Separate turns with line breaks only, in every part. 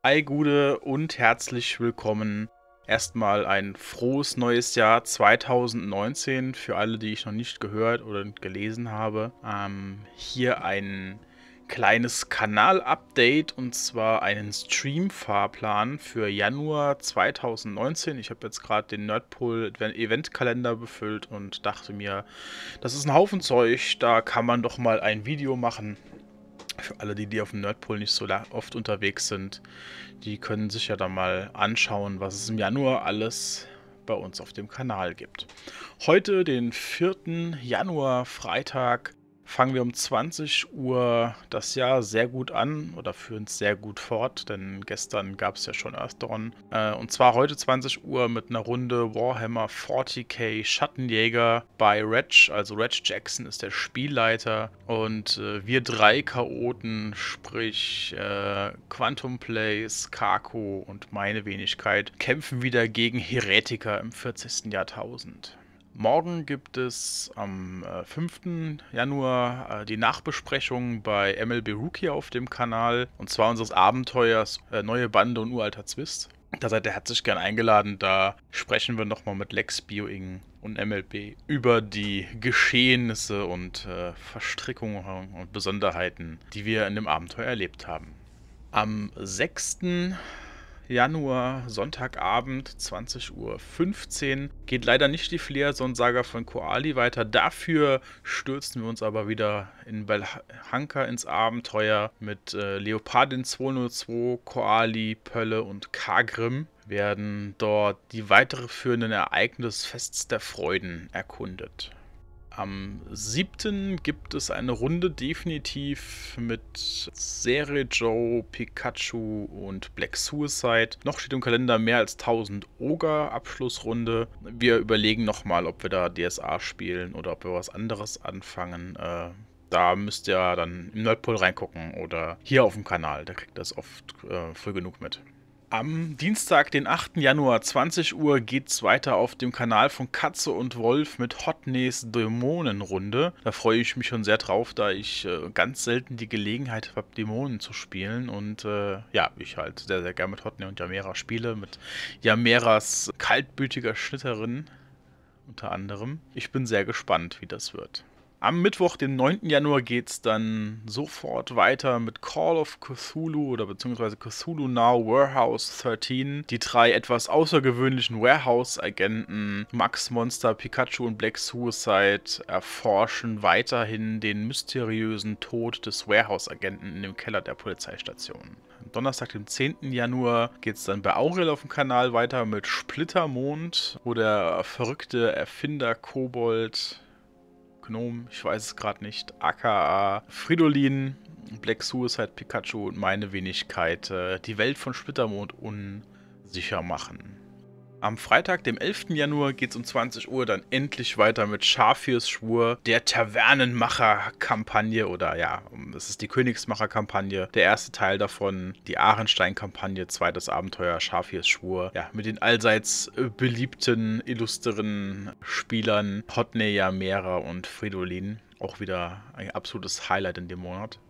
All Gude und herzlich willkommen. Erstmal ein frohes neues Jahr 2019 für alle, die ich noch nicht gehört oder gelesen habe. Ähm, hier ein kleines Kanal-Update und zwar einen Stream-Fahrplan für Januar 2019. Ich habe jetzt gerade den Nerdpool-Eventkalender befüllt und dachte mir, das ist ein Haufen Zeug, da kann man doch mal ein Video machen für alle die, die auf dem Nerdpol nicht so oft unterwegs sind, die können sich ja da mal anschauen, was es im Januar alles bei uns auf dem Kanal gibt. Heute, den 4. Januar, Freitag, fangen wir um 20 Uhr das Jahr sehr gut an oder führen es sehr gut fort, denn gestern gab es ja schon Earthdawn. Äh, und zwar heute 20 Uhr mit einer Runde Warhammer 40k Schattenjäger bei Reg. Also Reg Jackson ist der Spielleiter und äh, wir drei Chaoten, sprich äh, Quantum Plays, Kako und meine Wenigkeit, kämpfen wieder gegen Heretiker im 40. Jahrtausend. Morgen gibt es am 5. Äh, Januar äh, die Nachbesprechung bei MLB Rookie auf dem Kanal. Und zwar unseres Abenteuers äh, Neue Bande und Uralter Zwist. Da seid ihr herzlich gern eingeladen. Da sprechen wir nochmal mit Lex Bioing und MLB über die Geschehnisse und Verstrickungen und Besonderheiten, die wir in dem Abenteuer erlebt haben. Am 6. Januar. Januar, Sonntagabend, 20.15 Uhr. Geht leider nicht die Fleerson-Saga von Koali weiter. Dafür stürzen wir uns aber wieder in Belhanka ins Abenteuer mit äh, Leopardin 202, Koali, Pölle und Kagrim werden dort die führenden Ereignisse Fests der Freuden erkundet. Am 7. gibt es eine Runde definitiv mit Serie Joe, Pikachu und Black Suicide. Noch steht im Kalender mehr als 1000 Ogre Abschlussrunde. Wir überlegen nochmal, ob wir da DSA spielen oder ob wir was anderes anfangen. Äh, da müsst ihr dann im Nordpol reingucken oder hier auf dem Kanal. Da kriegt ihr das oft äh, früh genug mit. Am Dienstag, den 8. Januar, 20 Uhr, geht's weiter auf dem Kanal von Katze und Wolf mit Hotneys Dämonenrunde. Da freue ich mich schon sehr drauf, da ich äh, ganz selten die Gelegenheit habe, Dämonen zu spielen. Und äh, ja, ich halt sehr, sehr gerne mit Hotney und Yamera spiele, mit Yameras kaltblütiger Schnitterin unter anderem. Ich bin sehr gespannt, wie das wird. Am Mittwoch, den 9. Januar, geht es dann sofort weiter mit Call of Cthulhu oder beziehungsweise Cthulhu Now Warehouse 13. Die drei etwas außergewöhnlichen Warehouse-Agenten Max Monster, Pikachu und Black Suicide erforschen weiterhin den mysteriösen Tod des Warehouse-Agenten in dem Keller der Polizeistation. Am Donnerstag, dem 10. Januar, geht es dann bei Aurel auf dem Kanal weiter mit Splittermond, wo der verrückte Erfinder Kobold Gnom, ich weiß es gerade nicht, aka Fridolin, Black Suicide Pikachu und meine Wenigkeit äh, die Welt von Splittermond unsicher machen. Am Freitag, dem 11. Januar, geht es um 20 Uhr dann endlich weiter mit Schafirs Schwur, der Tavernenmacher-Kampagne oder ja, es ist die Königsmacher-Kampagne, der erste Teil davon, die Ahrenstein-Kampagne, zweites Abenteuer, Schafirs Schwur, ja, mit den allseits äh, beliebten, illustren Spielern Hotneya, Mera und Fridolin. Auch wieder ein absolutes Highlight in dem Monat.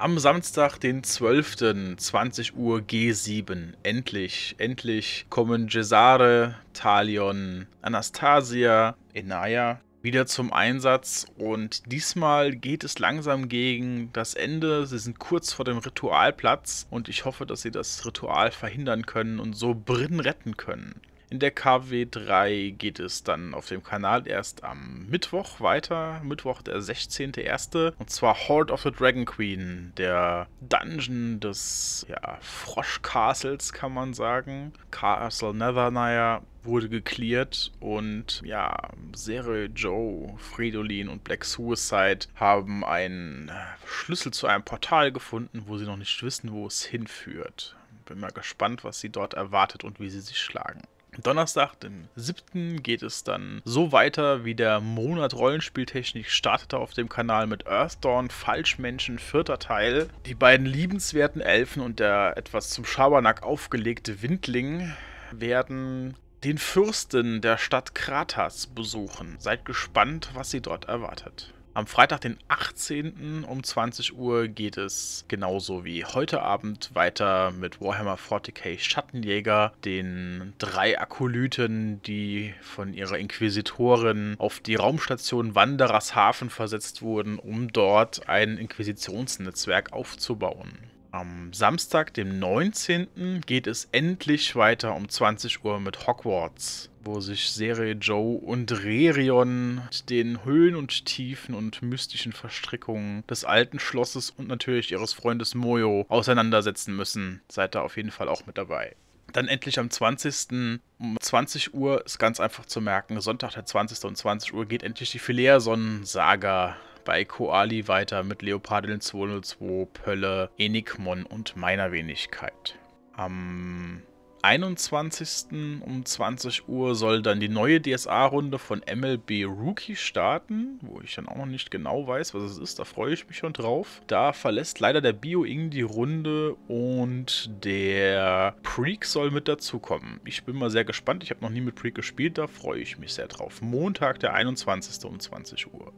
Am Samstag, den 12., 20 Uhr G7. Endlich, endlich kommen Cesare, Talion, Anastasia, Enaya wieder zum Einsatz und diesmal geht es langsam gegen das Ende. Sie sind kurz vor dem Ritualplatz und ich hoffe, dass sie das Ritual verhindern können und so Brin retten können. In der KW 3 geht es dann auf dem Kanal erst am Mittwoch weiter, Mittwoch der 16.01. Und zwar Horde of the Dragon Queen, der Dungeon des ja, Froschcastles, kann man sagen. Castle Nethernaya wurde geklärt und ja, Serie Joe, Fridolin und Black Suicide haben einen Schlüssel zu einem Portal gefunden, wo sie noch nicht wissen, wo es hinführt. Bin mal gespannt, was sie dort erwartet und wie sie sich schlagen. Donnerstag, den 7. geht es dann so weiter, wie der Monat Rollenspieltechnik startete auf dem Kanal mit Earthdawn, Falschmenschen, vierter Teil, die beiden liebenswerten Elfen und der etwas zum Schabernack aufgelegte Windling werden den Fürsten der Stadt Kratas besuchen. Seid gespannt, was sie dort erwartet. Am Freitag, den 18. um 20 Uhr geht es genauso wie heute Abend weiter mit Warhammer 40k Schattenjäger, den drei Akolyten, die von ihrer Inquisitorin auf die Raumstation Wanderershafen versetzt wurden, um dort ein Inquisitionsnetzwerk aufzubauen. Am Samstag, dem 19., geht es endlich weiter um 20 Uhr mit Hogwarts, wo sich Serie Joe und Rerion mit den Höhen und Tiefen und mystischen Verstrickungen des alten Schlosses und natürlich ihres Freundes Moyo auseinandersetzen müssen. Seid da auf jeden Fall auch mit dabei. Dann endlich am 20. um 20 Uhr ist ganz einfach zu merken, Sonntag der 20. um 20 Uhr geht endlich die Phileasson-Saga bei Koali weiter mit Leopardin 202, Pölle, Enigmon und meiner Wenigkeit. Am 21. um 20 Uhr soll dann die neue DSA-Runde von MLB Rookie starten, wo ich dann auch noch nicht genau weiß, was es ist. Da freue ich mich schon drauf. Da verlässt leider der Bio-Ing die Runde und der Preak soll mit dazukommen. Ich bin mal sehr gespannt. Ich habe noch nie mit Preak gespielt. Da freue ich mich sehr drauf. Montag, der 21. um 20 Uhr.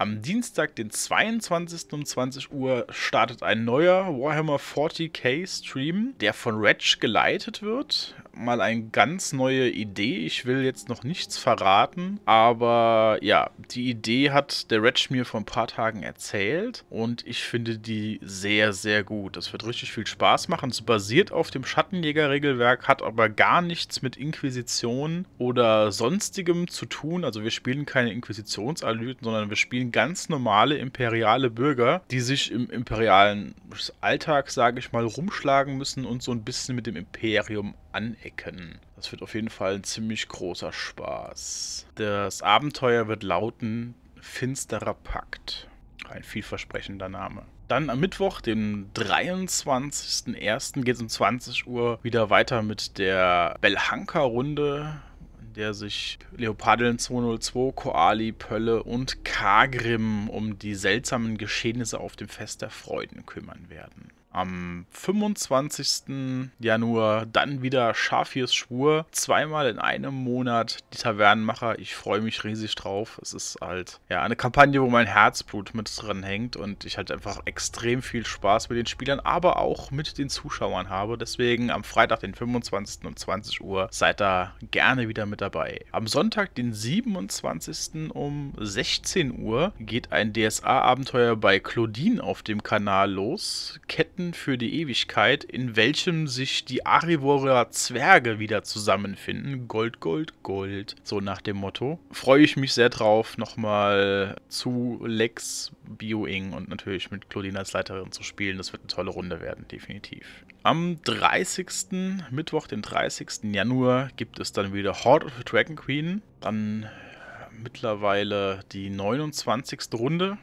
Am Dienstag, den 22. um 20 Uhr, startet ein neuer Warhammer 40k Stream, der von Reg geleitet wird. Mal eine ganz neue Idee. Ich will jetzt noch nichts verraten, aber ja, die Idee hat der Reg mir vor ein paar Tagen erzählt und ich finde die sehr, sehr gut. Das wird richtig viel Spaß machen. Es basiert auf dem Schattenjäger-Regelwerk, hat aber gar nichts mit Inquisition oder sonstigem zu tun. Also wir spielen keine Inquisitionsalüten, sondern wir spielen sind ganz normale imperiale Bürger, die sich im imperialen Alltag, sage ich mal, rumschlagen müssen und so ein bisschen mit dem Imperium anecken. Das wird auf jeden Fall ein ziemlich großer Spaß. Das Abenteuer wird lauten Finsterer Pakt. Ein vielversprechender Name. Dann am Mittwoch, dem 23.01., geht es um 20 Uhr wieder weiter mit der Belhanka-Runde der sich Leopardeln 202, Koali, Pölle und Kagrim um die seltsamen Geschehnisse auf dem Fest der Freuden kümmern werden am 25. Januar dann wieder Schafiers Schwur. Zweimal in einem Monat die Tavernenmacher. Ich freue mich riesig drauf. Es ist halt ja eine Kampagne, wo mein Herzblut mit dran hängt und ich halt einfach extrem viel Spaß mit den Spielern, aber auch mit den Zuschauern habe. Deswegen am Freitag, den 25. um 20 Uhr, seid da gerne wieder mit dabei. Am Sonntag, den 27. um 16 Uhr, geht ein DSA-Abenteuer bei Claudine auf dem Kanal los. Ketten Planeten für die Ewigkeit, in welchem sich die Arivorer Zwerge wieder zusammenfinden. Gold, Gold, Gold. So nach dem Motto. Freue ich mich sehr drauf, nochmal zu Lex Bioing und natürlich mit Claudine als Leiterin zu spielen. Das wird eine tolle Runde werden, definitiv. Am 30. Mittwoch, den 30. Januar, gibt es dann wieder Horde of the Dragon Queen. Dann mittlerweile die 29. Runde.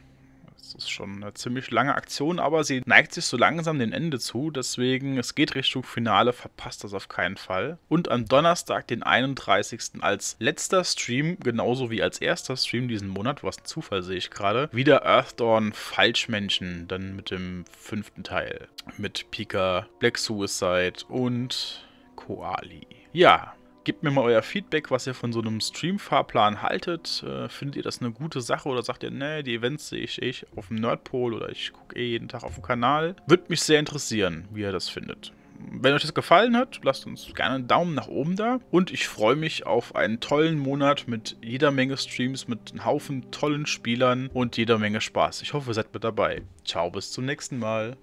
Das ist schon eine ziemlich lange Aktion, aber sie neigt sich so langsam dem Ende zu. Deswegen, es geht Richtung Finale, verpasst das auf keinen Fall. Und am Donnerstag, den 31. als letzter Stream, genauso wie als erster Stream diesen Monat, was ein Zufall sehe ich gerade, wieder Earthdawn Falschmenschen, dann mit dem fünften Teil. Mit Pika, Black Suicide und Koali. Ja, Gebt mir mal euer Feedback, was ihr von so einem Stream-Fahrplan haltet. Äh, findet ihr das eine gute Sache oder sagt ihr, nee, die Events sehe ich, ich auf dem Nordpol oder ich gucke eh jeden Tag auf dem Kanal? Würde mich sehr interessieren, wie ihr das findet. Wenn euch das gefallen hat, lasst uns gerne einen Daumen nach oben da. Und ich freue mich auf einen tollen Monat mit jeder Menge Streams, mit einem Haufen tollen Spielern und jeder Menge Spaß. Ich hoffe, ihr seid mit dabei. Ciao, bis zum nächsten Mal.